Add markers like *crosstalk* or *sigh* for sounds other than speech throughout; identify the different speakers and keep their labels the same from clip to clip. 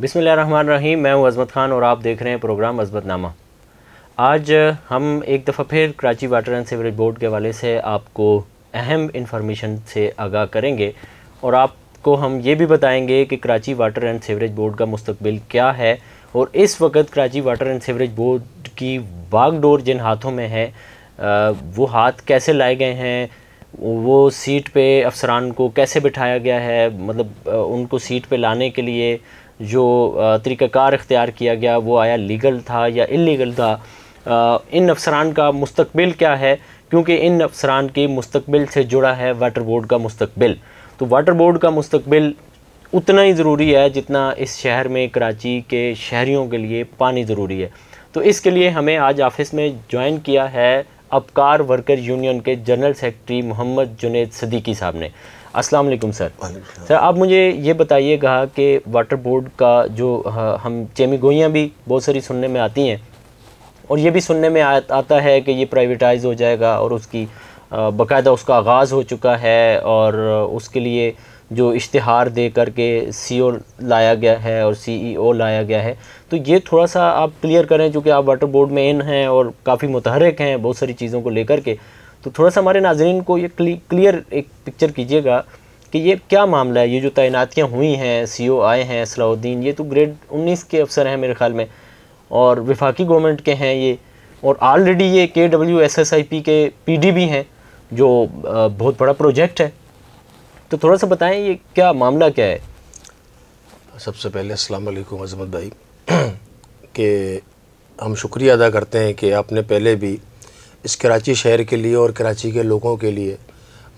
Speaker 1: बिसमिल्ल रहीम मैं हूं अजमत खान और आप देख रहे हैं प्रोग्राम अजमतनामा आज हम एक दफ़ा फिर Karachi water and sewerage board के वाले से आपको अहम इन्फॉर्मेशन से आगाह करेंगे और आपको हम ये भी बताएंगे कि Karachi water and sewerage board का मुस्तबिल क्या है और इस वक्त Karachi water and sewerage board की बागडोर जिन हाथों में है वो हाथ कैसे लाए गए हैं वो सीट पे अफसरान को कैसे बिठाया गया है मतलब उनको सीट पे लाने के लिए जो तरीक़ाकार इख्तियार किया गया वो आया लीगल था या इलीगल था इन अफसरान का मुस्तबिल क्या है क्योंकि इन अफसरान के मुस्तबिल से जुड़ा है वाटर बोर्ड का मुस्तबिल तो वाटर बोर्ड का मुस्तबिल उतना ही ज़रूरी है जितना इस शहर में कराची के शहरीों के लिए पानी ज़रूरी है तो इसके लिए हमें आज ऑफिस में ज्वाइन किया है अबकार वर्कर यूनियन के जनरल सेक्रेटरी मोहम्मद जुनेद सदीकी साहब ने अस्सलाम वालेकुम सर सर आप मुझे ये बताइएगा कि वाटर बोर्ड का जो हम चेमीगोइयाँ भी बहुत सारी सुनने में आती हैं और ये भी सुनने में आ, आता है कि ये प्राइवेटाइज हो जाएगा और उसकी बाकायदा उसका आगाज़ हो चुका है और उसके लिए जो इश्तहार दे करके ओ e लाया गया है और ओ e लाया गया है तो ये थोड़ा सा आप क्लियर करें चूँकि आप वाटर बोर्ड में इन हैं और काफ़ी मुतहरक हैं बहुत सारी चीज़ों को लेकर के तो थोड़ा सा हमारे नाजरन को ये क्लियर एक पिक्चर कीजिएगा कि ये क्या मामला है ये जो तैनातियाँ हुई हैं सी ओ आए हैं सलाउद्दीन ये तो ग्रेड उन्नीस के अफसर हैं मेरे ख्याल में और विफाकी गवर्नमेंट के हैं ये और ऑलरेडी ये K W S S I P के पी डी भी हैं जो बहुत बड़ा प्रोजेक्ट है तो थोड़ा सा बताएं ये क्या मामला क्या है सबसे पहले
Speaker 2: असलकुम अजमत भाई *clears throat* के हम शुक्रिया अदा करते हैं कि आपने पहले भी इस कराची शहर के लिए और कराची के लोगों के लिए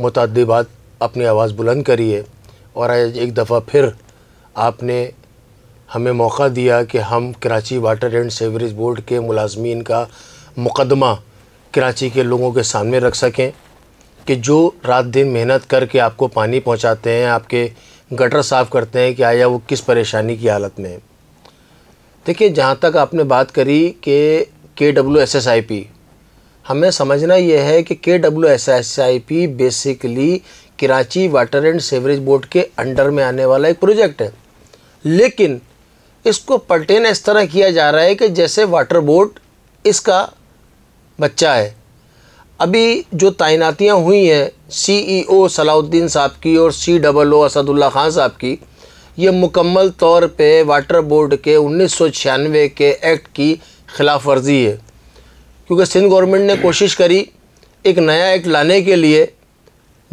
Speaker 2: मुतद बात अपनी आवाज़ बुलंद करिए और आज एक दफ़ा फिर आपने हमें मौका दिया कि हम Karachi water and sewerage board के मुलाजमीन का मुकदमा कराची के लोगों के सामने रख सकें कि जो रात दिन मेहनत करके आपको पानी पहुंचाते हैं आपके गटर साफ़ करते हैं कि आया वो किस परेशानी की हालत में है देखिए जहाँ तक आपने बात करी कि K W S S I P हमें समझना यह है कि K W S S I P basically Karachi water and sewerage board के अंडर में आने वाला एक प्रोजेक्ट है लेकिन इसको पलटेन इस तरह किया जा रहा है कि जैसे वाटर बोर्ड इसका बच्चा है अभी जो तैनातियाँ हुई हैं सी ई ओ सलाउद्दीन साहब की और C double O Asadullah Khan sahab की ये मुकम्मल तौर पे वाटर बोर्ड के उन्नीस के एक्ट की खिलाफ वर्जी है क्योंकि सिंध गवर्नमेंट ने कोशिश करी एक नया एक्ट लाने के लिए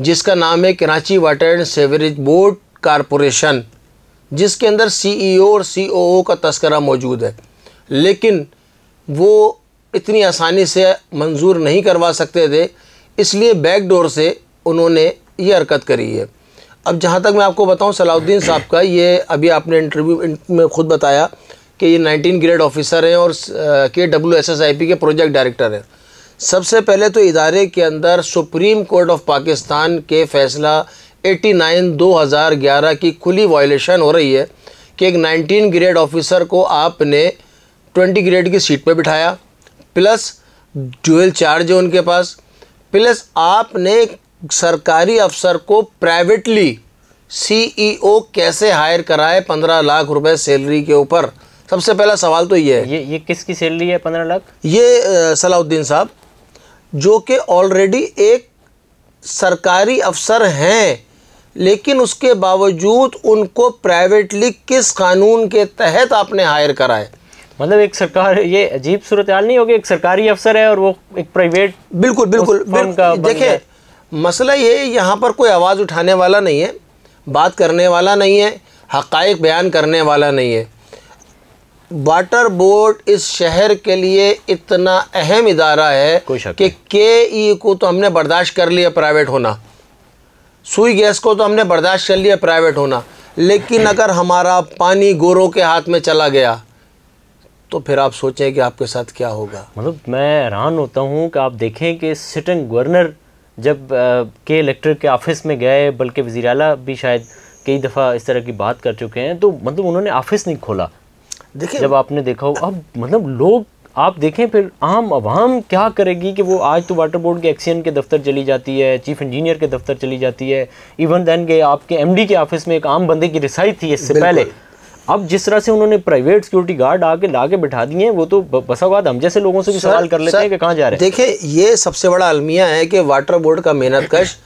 Speaker 2: जिसका नाम है Karachi water and sewerage board corporation जिसके अंदर सीईओ e और सीओओ का तस्करा मौजूद है लेकिन वो इतनी आसानी से मंजूर नहीं करवा सकते थे इसलिए बैकडोर से उन्होंने ये हरकत करी है अब जहाँ तक मैं आपको बताऊँ सलाउद्दीन साहब का ये अभी आपने इंटरव्यू में ख़ुद बताया कि ये 19 ग्रेड ऑफिसर हैं और K W S S I P के प्रोजेक्ट डायरेक्टर हैं सबसे पहले तो इदारे के अंदर सुप्रीम कोर्ट ऑफ पाकिस्तान के फैसला 89 2011 की खुली वायलेशन हो रही है कि एक 19 ग्रेड ऑफिसर को आपने 20 ग्रेड की सीट पर बिठाया प्लस ड्यूएल चार्ज है उनके पास प्लस आपने सरकारी अफसर को प्राइवेटली सीईओ e कैसे हायर कराए पंद्रह लाख रुपए सैलरी के ऊपर सबसे पहला सवाल तो ये है ये ये किसकी सैलरी है पंद्रह लाख ये सलाउद्दीन साहब जो कि ऑलरेडी एक सरकारी अफसर हैं लेकिन उसके बावजूद उनको प्राइवेटली किस कानून के तहत आपने हायर करा है मतलब एक सरकार ये अजीब सूरत हाल नहीं होगी एक सरकारी अफसर है और वो एक प्राइवेट बिल्कुल बिल्कुल, बिल्कुल देखिए मसला ये यहाँ पर कोई आवाज़ उठाने वाला नहीं है बात करने वाला नहीं है हक़ बयान करने वाला नहीं है वाटर बोर्ड इस शहर के लिए इतना अहम इदारा है कि के ई को तो हमने बर्दाश्त कर लिया प्राइवेट होना सुई गैस को तो हमने बर्दाश्त कर लिया प्राइवेट होना लेकिन अगर हमारा पानी गोरों के हाथ
Speaker 1: में चला गया तो फिर आप सोचें कि आपके साथ क्या होगा मतलब मैं हैरान होता हूँ कि आप देखें कि सिटिंग गवर्नर जब के इलेक्टर के ऑफिस में गए बल्कि वजीर भी शायद कई दफ़ा इस तरह की बात कर चुके हैं तो मतलब उन्होंने ऑफिस नहीं खोला देखिए जब आपने देखा हो अब मतलब लोग आप देखें फिर आम आवाम क्या करेगी कि वो आज तो वाटर बोर्ड के एक्सीन के दफ्तर चली जाती है चीफ इंजीनियर के दफ्तर चली जाती है इवन देन के आपके एमडी के ऑफिस में एक आम बंदे की रिसाई थी इससे पहले अब जिस तरह से उन्होंने प्राइवेट सिक्योरिटी गार्ड आके ला के बिठा दिए वो तो बसावाद हम जैसे लोगों से भी सवाल कर लेते हैं कि कहाँ
Speaker 2: जा रहे हैं देखिए ये सबसे बड़ा अलमिया है कि वाटर बोर्ड का मेहनत कश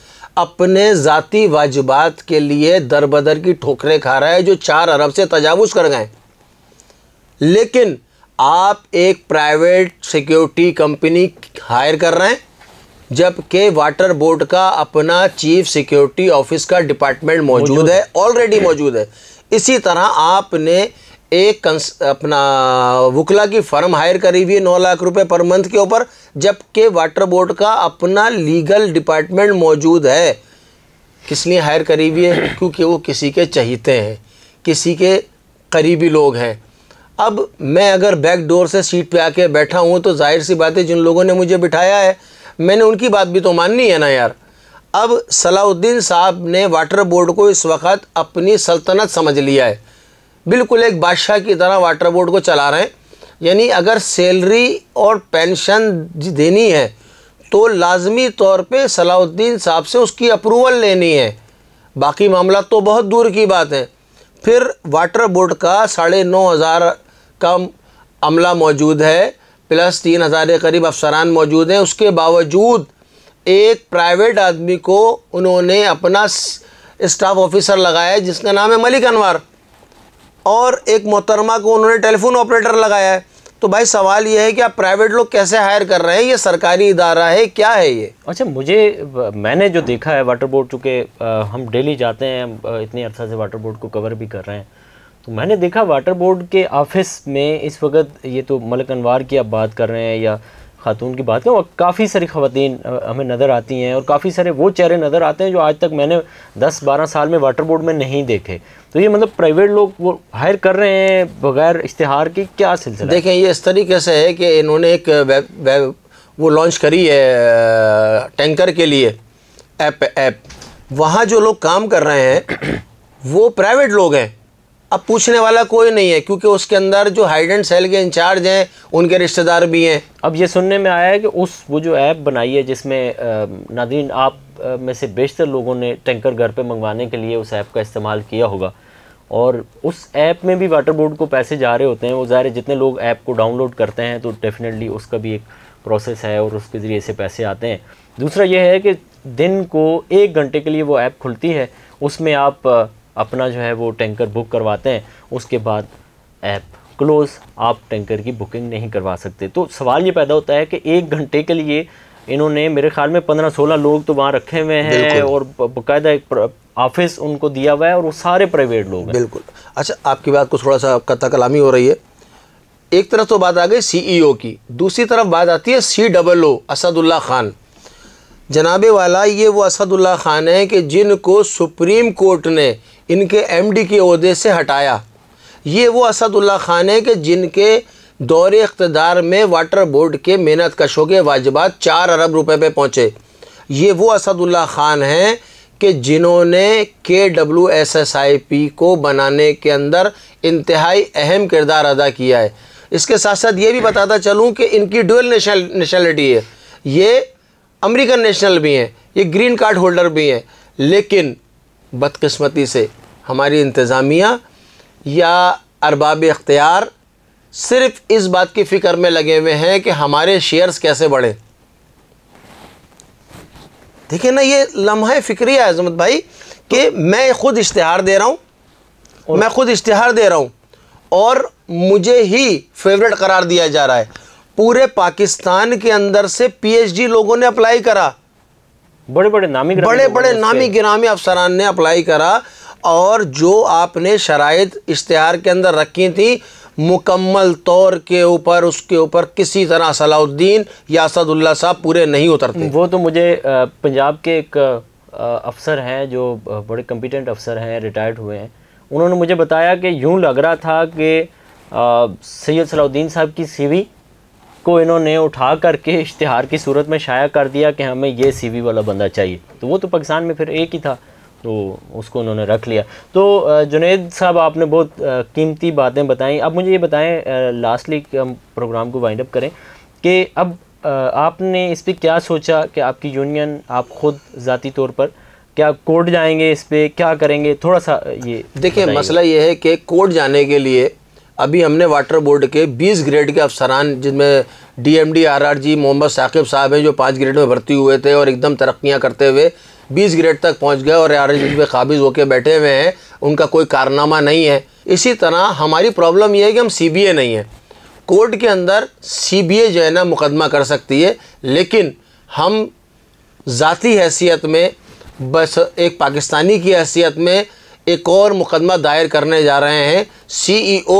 Speaker 2: अपने ज़ाती वाजबात के लिए दर बदर की ठोकरें खा रहा है जो चार अरब से तजावुज कर गए लेकिन आप एक प्राइवेट सिक्योरिटी कंपनी हायर कर रहे हैं जबकि वाटर बोर्ड का अपना चीफ सिक्योरिटी ऑफिस का डिपार्टमेंट मौजूद है ऑलरेडी मौजूद है इसी तरह आपने एक कंस अपना वकला की फर्म हायर करी हुई है नौ लाख रुपए पर मंथ के ऊपर जबकि वाटर बोर्ड का अपना लीगल डिपार्टमेंट मौजूद है किस लिए हायर करी हुई है क्योंकि वो किसी के चहीते हैं किसी के करीबी लोग हैं अब मैं अगर बैक डोर से सीट पे आके बैठा हूँ तो जाहिर सी बात है जिन लोगों ने मुझे बिठाया है मैंने उनकी बात भी तो माननी है ना यार अब सलाउद्दीन साहब ने वाटर बोर्ड को इस वक्त अपनी सल्तनत समझ लिया है बिल्कुल एक बादशाह की तरह वाटर बोर्ड को चला रहे हैं यानी अगर सैलरी और पेंशन देनी है तो लाजमी तौर पे सलाउद्दीन साहब से उसकी अप्रूवल लेनी है बाकी मामला तो बहुत दूर की बात है फिर वाटर बोर्ड का साढ़े नौ हज़ार का अमला मौजूद है प्लस तीन हज़ार के करीब अफसरान मौजूद हैं उसके बावजूद एक प्राइवेट आदमी को उन्होंने अपना स्टाफ ऑफिसर लगाया है जिसका नाम है मलिक अनवर और एक मोहतरमा को उन्होंने टेलीफोन ऑपरेटर लगाया है तो भाई सवाल ये है कि आप प्राइवेट लोग कैसे हायर कर रहे हैं ये
Speaker 1: सरकारी इदारा है क्या है ये अच्छा मुझे मैंने जो देखा है वाटर बोर्ड चूँकि हम डेली जाते हैं इतने अर्सा से वाटर बोर्ड को कवर भी कर रहे हैं तो मैंने देखा वाटर बोर्ड के ऑफिस में इस वक्त ये तो मलक अनवार की आप बात कर रहे हैं या खातून की बात करें और काफ़ी सारी खवतान हमें नज़र आती हैं और काफ़ी सारे वो चेहरे नज़र आते हैं जो आज तक मैंने 10-12 साल में वाटर बोर्ड में नहीं देखे तो ये मतलब प्राइवेट लोग वो हायर कर रहे हैं बगैर इश्तहार के क्या सिलसिला देखें ये इस तरीके से है कि इन्होंने एक वेब वेब
Speaker 2: वो लॉन्च करी है टैंकर के लिए ऐप ऐप वहाँ जो लोग काम कर रहे हैं वो प्राइवेट लोग हैं अब पूछने वाला कोई नहीं है
Speaker 1: क्योंकि उसके अंदर जो हाइड एंड सेल के इंचार्ज हैं उनके रिश्तेदार भी हैं अब ये सुनने में आया है कि उस वो जो ऐप बनाई है जिसमें नादीन आप में से बेशतर लोगों ने टैंकर घर पे मंगवाने के लिए उस ऐप का इस्तेमाल किया होगा और उस ऐप में भी वाटर बोर्ड को पैसे जा रहे होते हैं वो ज़ाहिर जितने लोग ऐप को डाउनलोड करते हैं तो डेफिनेटली उसका भी एक प्रोसेस है और उसके ज़रिए से पैसे आते हैं दूसरा यह है कि दिन को एक घंटे के लिए वो ऐप खुलती है उसमें आप अपना जो है वो टैंकर बुक करवाते हैं उसके बाद ऐप क्लोज़ आप टैंकर की बुकिंग नहीं करवा सकते तो सवाल ये पैदा होता है कि एक घंटे के लिए इन्होंने मेरे ख्याल में पंद्रह सोलह लोग तो वहाँ रखे हुए हैं और बाकायदा एक ऑफिस उनको दिया हुआ है और वो सारे प्राइवेट लोग हैं बिल्कुल अच्छा आपकी बात को थोड़ा सा कथा
Speaker 2: कलामी हो रही है एक तरफ तो बात आ गई सीईओ e की दूसरी तरफ बात आती है C double O Asadullah Khan जनाबे वाला ये वो असदुल्ला खान है कि जिनको सुप्रीम कोर्ट ने इनके एमडी के अहदे से हटाया ये वो असदुल्ला खान है कि जिनके दौरे इकतदार में वाटर बोर्ड के मेहनत कशों के वाजबात चार अरब रुपए पे पहुँचे ये वो असदुल्ला खान हैं कि जिन्होंने K W S S I P को बनाने के अंदर इंतहाई अहम किरदार अदा किया है इसके साथ साथ ये भी बताता चलूँ कि इनकी डुअल नेशनलिटी है ये अमेरिकन नेशनल भी हैं ये ग्रीन कार्ड होल्डर भी हैं लेकिन बदकस्मती से हमारी इंतज़ामिया या अरबाब इख्तियार सिर्फ़ इस बात की फ़िक्र में लगे हुए हैं कि हमारे शेयर्स कैसे बढ़ें देखिए ना ये लम्हा फ़िक्री है अजमत भाई कि मैं ख़ुद इश्तहार दे रहा हूँ मैं ख़ुद इश्तहार दे रहा हूँ और मुझे ही फेवरेट करार दिया जा रहा है पूरे पाकिस्तान के अंदर से पीएचडी लोगों ने अप्लाई करा बड़े बड़े नामी बड़े बड़े नामी गिरामी अफसरान ने अप्लाई करा और जो आपने शराइ इश्तहार के अंदर रखी थी मुकम्मल तौर के ऊपर उसके ऊपर किसी तरह सलाउद्दीन या असदुल्ला
Speaker 1: साहब पूरे नहीं उतरते वो तो मुझे पंजाब के एक अफसर हैं जो बड़े कम्पिटेंट अफसर हैं रिटायर्ड हुए हैं उन्होंने मुझे बताया कि यूँ लग रहा था कि सैयद सलाउद्दीन साहब की सीवी को इन्होंने उठा करके इश्तहार की सूरत में शाया कर दिया कि हमें ये सीवी वाला बंदा चाहिए तो वो तो पाकिस्तान में फिर एक ही था तो उसको उन्होंने रख लिया तो जुनेद साहब आपने बहुत कीमती बातें बताई अब मुझे ये बताएं लास्टली हम प्रोग्राम को वाइंड अप करें कि अब आपने इस पर क्या सोचा कि आपकी यूनियन आप खुद ज़ाती तौर पर क्या कोर्ट जाएंगे इस पर क्या करेंगे थोड़ा सा ये देखिए मसला
Speaker 2: ये है कि कोर्ट जाने के लिए अभी हमने वाटर बोर्ड के 20 ग्रेड के अफसरान जिनमें डीएमडी आरआरजी मोहम्मद साकिब साहब हैं जो पाँच ग्रेड में भर्ती हुए थे और एकदम तरक्याँ करते हुए बीस ग्रेड तक पहुँच गए और आर पे काबिज होकर बैठे हुए हैं उनका कोई कारनामा नहीं है इसी तरह हमारी प्रॉब्लम यह है कि हम सी नहीं हैं कोर्ट के अंदर सी जो है ना मुकदमा कर सकती है लेकिन हम ज़ाती हैसियत में बस एक पाकिस्तानी की हैसियत में एक और मुकदमा दायर करने जा रहे हैं सीईओ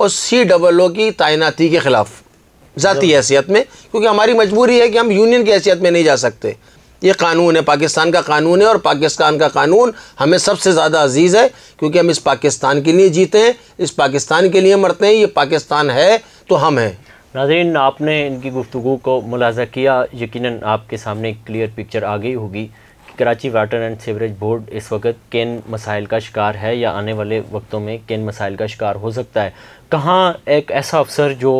Speaker 2: और सी डबल ओ की तैनाती के ख़िलाफ़ ज़ाती हैसियत में क्योंकि हमारी मजबूरी है कि हम यूनियन की हैसियत में नहीं जा सकते ये कानून है पाकिस्तान का कानून है और पाकिस्तान का कानून हमें सबसे ज़्यादा अजीज़ है क्योंकि हम इस पाकिस्तान के लिए जीते हैं इस पाकिस्तान के लिए
Speaker 1: मरते हैं ये पाकिस्तान है तो हम हैं नाजरीन आपने इनकी गुफ्तु को मुलाजा किया यकीन आपके सामने क्लियर पिक्चर आ गई होगी कि Karachi water and sewerage board इस वक्त किन मसाइल का शिकार है या आने वाले वक्तों में किन मसाइल का शिकार हो सकता है कहाँ एक ऐसा अफसर जो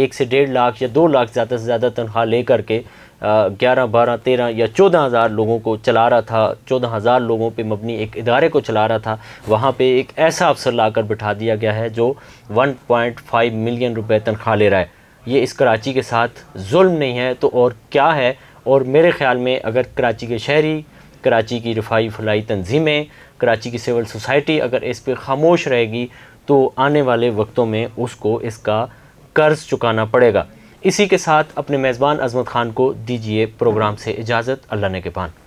Speaker 1: एक से डेढ़ लाख या दो लाख ज़्यादा से ज़्यादा तनख्वाह ले करके ग्यारह बारह तेरह या चौदह हज़ार लोगों को चला रहा था चौदह हज़ार लोगों पे मबनी एक इदारे को चला रहा था वहाँ पे एक ऐसा अफसर लाकर बिठा दिया गया है जो 1.5 मिलियन रुपए तनख्वाह ले रहा है ये इस कराची के साथ जुल्म नहीं है तो और क्या है और मेरे ख़्याल में अगर कराची के शहरी कराची की रफाई फलाई तनजीमें कराची की सिविल सोसाइटी अगर इस पर खामोश रहेगी तो आने वाले वक्तों में उसको इसका कर्ज़ चुकाना पड़ेगा इसी के साथ अपने मेज़बान अजमत ख़ान को दीजिए प्रोग्राम से इजाज़त अल्लाह ने के पान